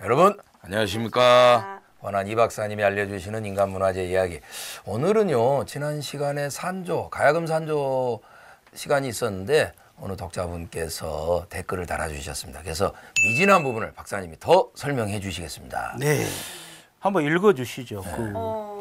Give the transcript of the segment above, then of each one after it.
여러분 안녕하십니까 권한 이 박사님이 알려주시는 인간문화재 이야기 오늘은요 지난 시간에 산조 가야금 산조 시간이 있었는데 어느 독자분께서 댓글을 달아주셨습니다 그래서 미진한 부분을 박사님이 더 설명해 주시겠습니다 네 한번 읽어주시죠 그. 네. 그...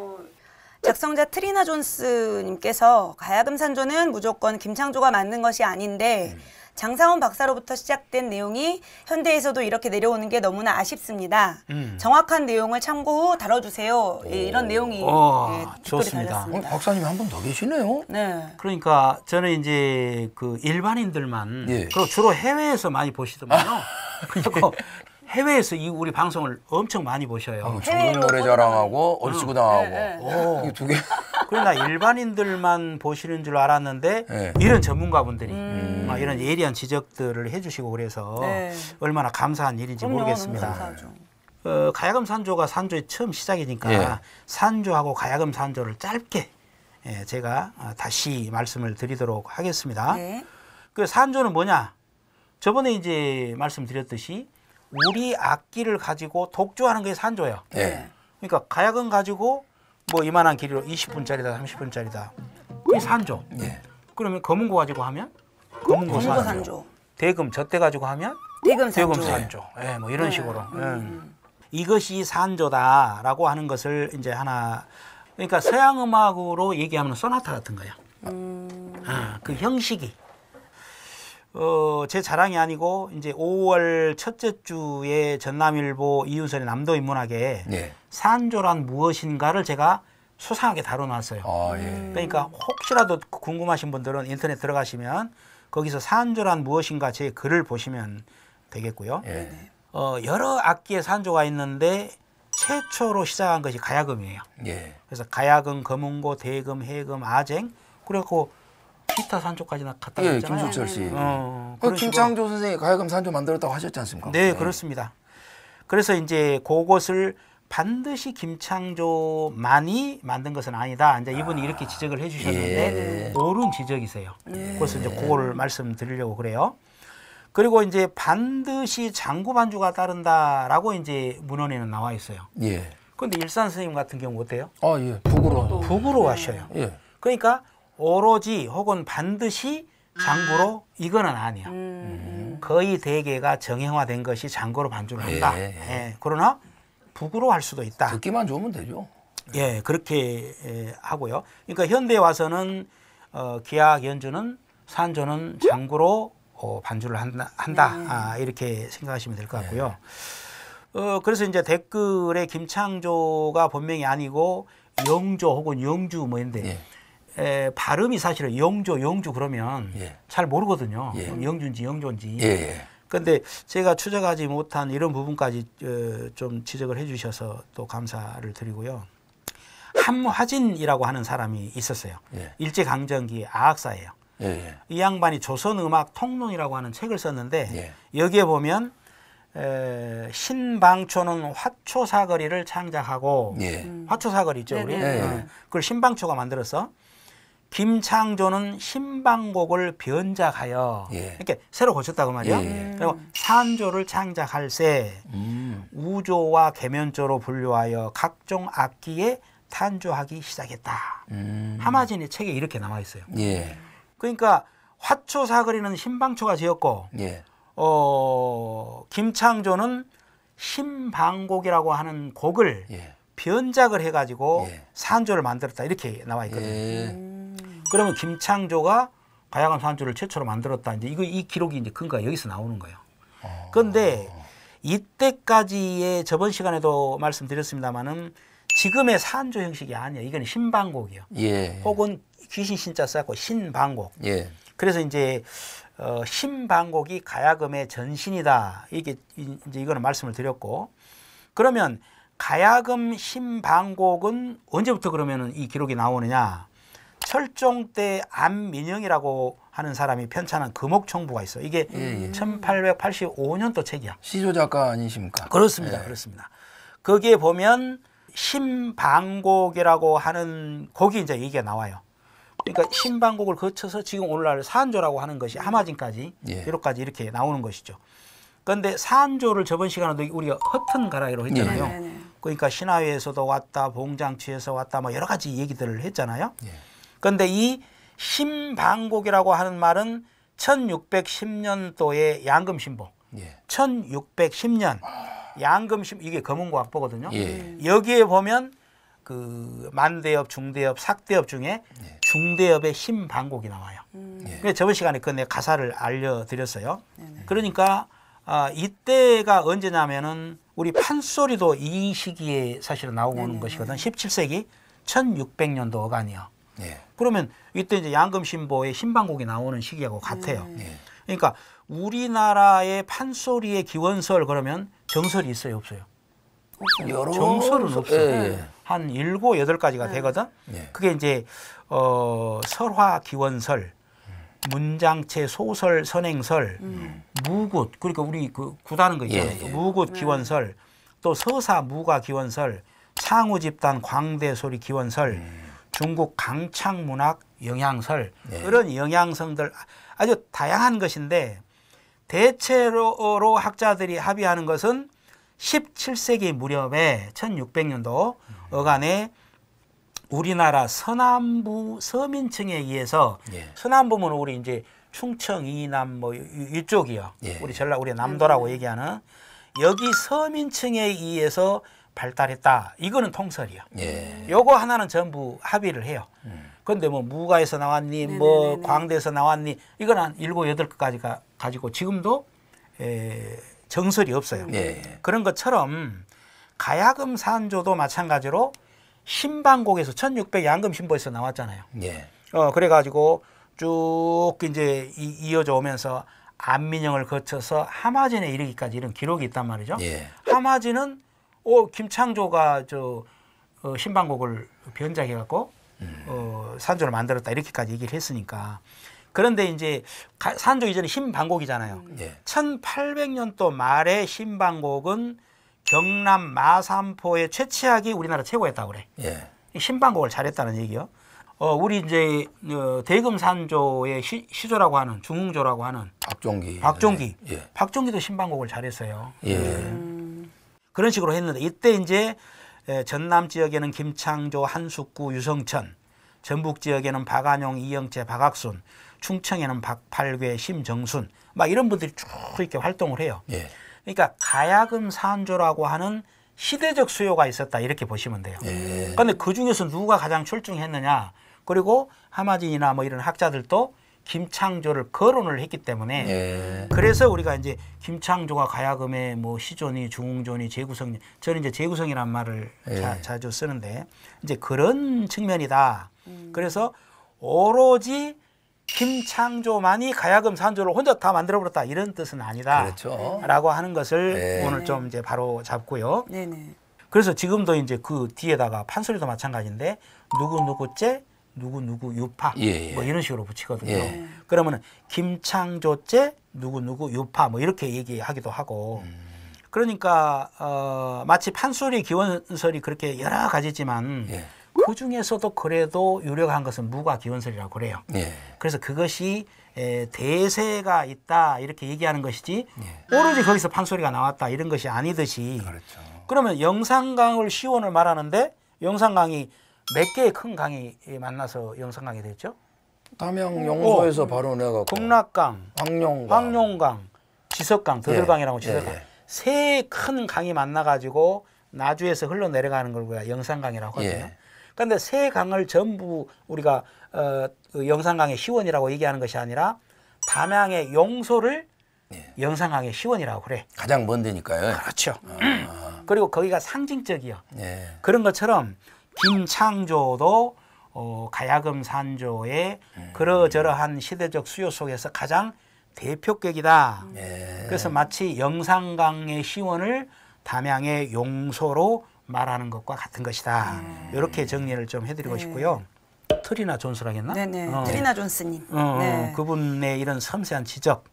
작성자 트리나 존스님께서 가야금 산조는 무조건 김창조가 만든 것이 아닌데 음. 장상원 박사로부터 시작된 내용이 현대에서도 이렇게 내려오는 게 너무나 아쉽습니다. 음. 정확한 내용을 참고 후 다뤄주세요. 예, 이런 내용이 오, 예, 좋습니다. 어, 박사님한분 더 계시네요. 네. 그러니까 저는 이제 그 일반인들만 예. 그리고 주로 해외에서 많이 보시더만요. 아. 그리고 예. 해외에서 이 우리 방송을 엄청 많이 보셔요. 중국 노래 자랑하고 얼씨구 당하고 어. 네, 네. 어, 이두 개. 그러나 일반인들만 보시는 줄 알았는데 네. 이런 전문가분들이 음. 이런 예리한 지적들을 해주시고 그래서 네. 얼마나 감사한 일인지 그럼요, 모르겠습니다. 어, 가야금 산조가 산조의 처음 시작이니까 예. 산조하고 가야금 산조를 짧게 예, 제가 다시 말씀을 드리도록 하겠습니다. 네. 그 산조는 뭐냐? 저번에 이제 말씀드렸듯이 우리 악기를 가지고 독주하는 게 산조예요. 예. 네. 그러니까 가야금 가지고 뭐 이만한 길이로 20분짜리다 30분짜리다 이 산조 네. 예. 그러면 검은 거 가지고 하면 검은 거 산조. 산조. 대금 젖대 가지고 하면 대금 산조, 대금 산조. 예. 뭐 이런 네. 식으로 음. 음. 이것이 산조다라고 하는 것을 이제 하나 그러니까 서양 음악으로 얘기하면 소나타 같은 거야 음. 아, 그 형식이 어, 제 자랑이 아니고 이제 5월 첫째 주에 전남일보 이윤선의 남도 인문학에 예. 산조란 무엇인가를 제가 수상하게 다뤄놨어요. 아, 예. 그러니까 혹시라도 궁금하신 분들은 인터넷 들어가시면 거기서 산조란 무엇인가 제 글을 보시면 되겠고요. 예. 어, 여러 악기의 산조가 있는데 최초로 시작한 것이 가야금이에요. 예. 그래서 가야금, 금은고 대금, 해금, 아쟁 그리고 피타 산조까지나 갔다 예, 왔잖아요. 김수철 씨. 어, 어 김창조 선생이 가야금 산조 만들었다고 하셨지 않습니까? 네, 네, 그렇습니다. 그래서 이제 그것을 반드시 김창조만이 만든 것은 아니다. 이제 이분이 아, 이렇게 지적을 해주셨는데 예. 옳은 지적이세요. 예. 그래서 이제 그거 말씀드리려고 그래요. 그리고 이제 반드시 장구 반주가 따른다라고 이제 문헌에는 나와 있어요. 예. 근데 일산 선생님 같은 경우 어때요? 아 예, 북으로 북으로 하셔요. 네. 예. 그러니까 오로지 혹은 반드시 장구로 이거는 아니야. 음, 음. 음. 거의 대개가 정형화된 것이 장구로 반주를 예, 한다. 예. 예. 그러나 북으로 할 수도 있다. 듣기만 좋으면 되죠. 예, 그렇게 예, 하고요. 그러니까 현대 에 와서는 어, 기악 연주는 산조는 장구로 어, 반주를 한다, 한다. 네. 아, 이렇게 생각하시면 될것 예. 같고요. 네. 어, 그래서 이제 댓글에 김창조가 본명이 아니고 영조 혹은 영주 뭐인데 네. 에, 발음이 사실은 영조, 영주 그러면 예. 잘 모르거든요. 예. 영주인지 영조인지. 예. 그데 예. 제가 추적하지 못한 이런 부분까지 어, 좀 지적을 해주셔서 또 감사를 드리고요. 함화진이라고 하는 사람이 있었어요. 예. 일제 강점기 아학사예요. 예, 이 양반이 조선 음악 통론이라고 하는 책을 썼는데 여기에 보면 에, 신방초는 화초사거리를 창작하고 예. 음. 화초사거리 죠 우리 네. 그걸 신방초가 만들어서 김창조는 신방곡을 변작하여 예. 이렇게 새로 고쳤다고 말이요. 예, 예. 그리고 산조를 창작할세 음. 우조와 계면조로 분류하여 각종 악기에 탄조하기 시작했다. 음. 하마진의 책에 이렇게 나와 있어요. 예. 그러니까 화초 사거리는 신방초가 지었고, 예. 어 김창조는 신방곡이라고 하는 곡을 예. 변작을 해가지고 산조를 만들었다 이렇게 나와 있거든요. 그러면 김창조가 가야금 산주를 최초로 만들었다. 이제 이거 이 기록이 이제 근거가 여기서 나오는 거예요. 그런데 이때까지의 저번 시간에도 말씀드렸습니다마는 지금의 산조 형식이 아니에요 이건 신방곡이요. 예. 혹은 귀신 신자 써갖고 신방곡. 예. 그래서 이제 어, 신방곡이 가야금의 전신이다. 이게 이제 이거는 말씀을 드렸고 그러면 가야금 신방곡은 언제부터 그러면은 이 기록이 나오느냐? 철종 때 안민영이라고 하는 사람이 편찬한 금옥청부가 있어요. 이게 예, 예. 1885년도 책이야. 시조 작가 아니십니까? 그렇습니다. 예. 그렇습니다. 거기에 보면 신방곡이라고 하는 곡이 이제 이게 나와요. 그러니까 신방곡을 거쳐서 지금 오늘날 산조라고 하는 것이 하마진까지 예. 이렇까지 이렇게 나오는 것이죠. 그런데 산조를 저번 시간에도 우리가 허튼 가라이로 예. 했잖아요. 예. 그러니까 신화에서도 왔다, 봉장치에서 왔다, 뭐 여러 가지 얘기들을 했잖아요. 예. 그런데 이 심방곡이라고 하는 말은 1610년도에 양금신보 예. 1610년 양금신 이게 검은과학보거든요. 예. 여기에 보면 그 만대협, 중대협, 삭대협 중에 예. 중대협의 심방곡이 나와요. 음. 예. 저번 시간에 그 내 가사를 알려드렸어요. 네네. 그러니까 아, 이때가 언제냐면은 우리 판소리도 이 시기에 사실은 나오는 것이거든. 17세기 1600년도 어간이요. 예. 그러면 이때 이제 양금신보의 신방곡이 나오는 시기하고 같아요. 음. 예. 그러니까 우리나라의 판소리의 기원설 그러면 정설이 있어요, 없어요? 여러 정설은 없어요. 예, 예, 한 일곱 여덟 가지가 네. 되거든. 예. 그게 이제 어, 설화 기원설, 문장체 소설 선행설, 음. 음. 무굿 그러니까 우리 그 구다는 거 있잖아요. 무굿 네. 기원설, 또 서사 무가 기원설, 창우 집단 광대 소리 기원설. 음. 중국 강창문학 영양설 네. 이런 영양성들 아주 다양한 것인데 대체로 학자들이 합의하는 것은 17세기 무렵에 1600년도 어간에 우리나라 서남부 서민층에 의해서 예. 서남부면 우리 이제 충청 이남 뭐 이쪽이요. 예. 우리 전라 우리 남도라고 음. 얘기하는 여기 서민층에 의해서 발달했다. 이거는 통설이요. 예. 요거 하나는 전부 합의를 해요. 그런데뭐 무가에서 나왔니, 네네네네. 뭐 네, 네, 네. 광대에서 나왔니, 이건 한 일곱 여덟 가지가 가지고 지금도 에, 정설이 없어요. 예. 그런 것처럼 가야금 산조도 마찬가지로 신방곡에서 1600 양금 신보에서 나왔잖아요. 예. 어 그래가지고 쭉 이제 이, 어져 오면서 안민영을 거쳐서 하마진에 이르기까지 이런 기록이 있단 말이죠. 예. 하마진은 어, 김창조가 저 어, 신방곡을 변작해갖고 음. 어, 산조를 만들었다 이렇게까지 얘기를 했으니까 그런데 이제 가, 산조 이전에 신방곡이잖아요. 네. 예. 1800년도 말에 신방곡은 경남 마산포의 최치학이 우리나라 최고였다고 그래. 예. 신방곡을 잘했다는 얘기요. 어, 우리 이제 어, 대금산조의 시, 조라고 하는 중흥조라고 하는 박종기. 박종기. 네. 예. 박종기도 신방곡을 잘했어요. 예. 음. 그런 식으로 했는데 이때 이제 전남 지역에는 김창조, 한숙구, 유성천, 전북 지역에는 박안용, 이영재, 박학순, 충청에는 박팔괴, 심정순 막 이런 분들이 쭉 이렇게 활동을 해요. 예. 그러니까 가야금 산조라고 하는 시대적 수요가 있었다 이렇게 보시면 돼요. 예. 그런데 예. 그 중에서 누가 가장 출중했느냐? 그리고 하마진이나 뭐 이런 학자들도 김창조를 거론을 했기 때문에 예. 그래서 우리가 이제 김창조가 가야금의 뭐시조니 중웅존이 재구성 저는 이제 재구성이란 말을 예. 자, 자주 쓰는데 이제 그런 측면이다. 음. 그래서 오로지 김창조만이 가야금 산조를 혼자 다 만들어 버렸다 이런 뜻은 그렇죠. 아니다라고 그렇죠. 하는 것을 네. 오늘 좀 이제 바로 잡고요. 네네. 그래서 지금도 이제 그 뒤에다가 판소리도 마찬가지인데 누구 누구째 누구 누구 유파 예, 예. 뭐 예. 이런 식으로 붙이거든요. 예. 그러면은 김창조째 누구 누구 유파 뭐 이렇게 얘기하기도 하고 음. 그러니까 어, 마치 판소리 기원설이 그렇게 여러 가지지만 예. 그 중에서도 그래도 유력한 것은 무가 기원설이라고 그래요. 예. 그래서 그것이 에, 대세가 있다 이렇게 얘기하는 것이지 오로지 거기서 판소리가 나왔다 이런 것이 아니듯이 그렇죠. 그러면 영상강을 시원을 말하는데 영상강이 몇 개의 큰 강이 만나서 영산 강이 됐죠? 담양 용서에서 어, 바로 내가 금락강, 황룡강, 황룡강, 지석강, 더들강이라고 예, 지석강 예, 예. 세큰 강이 만나가지고 나주에서 흘러내려가는 걸 우리가 영산강이라고 하거든요. 예. 그런데 세 강을 전부 우리가 어, 그 영산강의 시원이라고 얘기하는 것이 아니라 담양의 용소를 예. 영산강의 시원이라고 그래. 가장 먼 데니까요. 그렇죠. 아. 그리고 거기가 상징적이요. 예. 그런 것처럼 김창조도 어, 가야금 산조의 음. 그러저러한 시대적 수요 속에서 가장 대표격이다. 예. 그래서 마치 영산강의 시원을 담양의 용소로 말하는 것과 같은 것이다. 음. 이렇게 정리를 좀 해드리고 네. 싶고요. 트리나 존스라겠나? 네네. 어. 트리나 존스님. 어, 어, 네. 그분의 이런 섬세한 지적,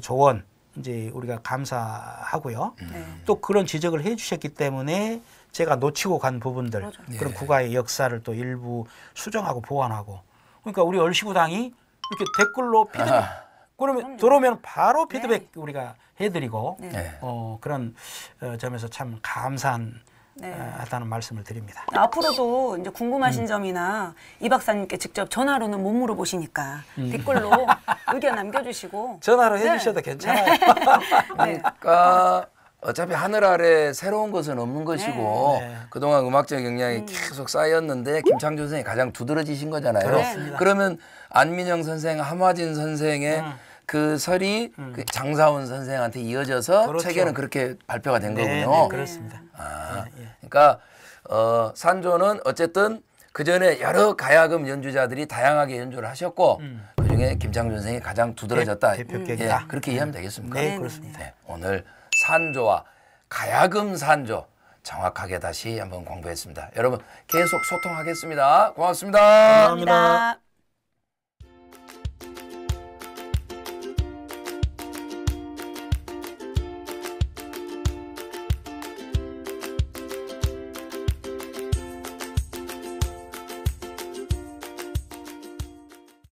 조언 이제 우리가 감사하고요. 음. 또 그런 지적을 해주셨기 때문에 제가 놓치고 간 부분들 맞아. 그렇죠. 네. 그런 예. 국가의 역사를 또 일부 수정하고 보완하고 그러니까 우리 얼시구당이 이렇게 댓글로 피드백 아하. 그러면 들어오면 바로 네. 피드백 네. 우리가 해드리고 네. 어, 그런 어, 점에서 참 감사한 네. 아, 하다는 말씀을 드립니다. 앞으로도 이제 궁금하신 음. 점이나 이 박사님께 직접 전화로는 못 물어보시니까 음. 댓글로 의견 남겨주시고 전화로 네. 해주셔도 괜찮아요. 네. 네. 그러니까 어차피 하늘 아래 새로운 것은 없는 것이고 네. 그동안 음악적 역량이 음. 계속 쌓였는데 김창조 선생이 가장 두드러지신 거잖아요. 그렇습니다. 그러면 안민영 선생, 함화진 선생의 음. 그 설이 음. 그 장사훈 선생한테 이어져서 그렇죠. 책에는 그렇게 발표가 된 네, 거군요. 네, 그렇습니다. 아, 네, 네. 그러니까 어, 산조는 어쨌든 그 전에 여러 가야금 연주자들이 다양하게 연주를 하셨고 음. 그 중에 김창준 선생이 가장 두드러졌다. 대, 표격이다 예, 그렇게 이해하면 네. 되겠습니까? 네, 그렇습니다. 네, 오늘 산조와 가야금 산조 정확하게 다시 한번 공부했습니다. 여러분 계속 소통하겠습니다. 고맙습니다. 감사합니다. 감사합니다.